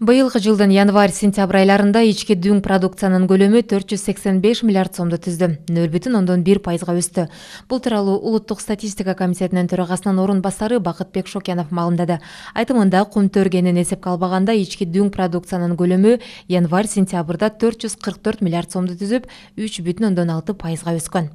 быйылкы жылдың январь сентябрь айларында ички дүң продукцияның көлемі 485 миллиард сомды түзді, нөл бүтүн ондон бир пайызга өстү бул тууралуу улуттук статистика комитетинин төрагасынын орын басары бакытбек шокенов маалымдады айтымында құм төргенин эсепке қалбағанда ички дүң продукциянын көлөмү январь сентябрда 444 миллиард сомды түзіп, үч бүтүн ондон алты